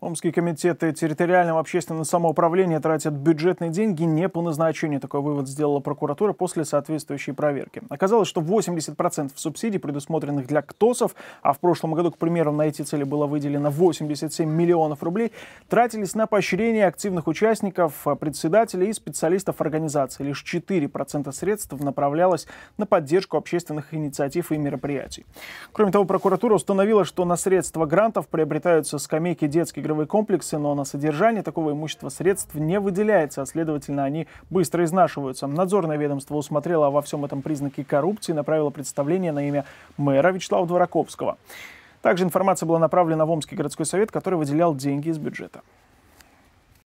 Омские комитеты территориального общественного самоуправления тратят бюджетные деньги не по назначению. Такой вывод сделала прокуратура после соответствующей проверки. Оказалось, что 80% субсидий, предусмотренных для КТОСов, а в прошлом году, к примеру, на эти цели было выделено 87 миллионов рублей, тратились на поощрение активных участников, э, председателей и специалистов организации. Лишь 4% средств направлялось на поддержку общественных инициатив и мероприятий. Кроме того, прокуратура установила, что на средства грантов приобретаются скамейки детских игровые комплексы, но на содержание такого имущества средств не выделяется, а следовательно они быстро изнашиваются. Надзорное ведомство усмотрело во всем этом признаки коррупции и направило представление на имя мэра Вячеслава Двораковского. Также информация была направлена в Омский городской совет, который выделял деньги из бюджета.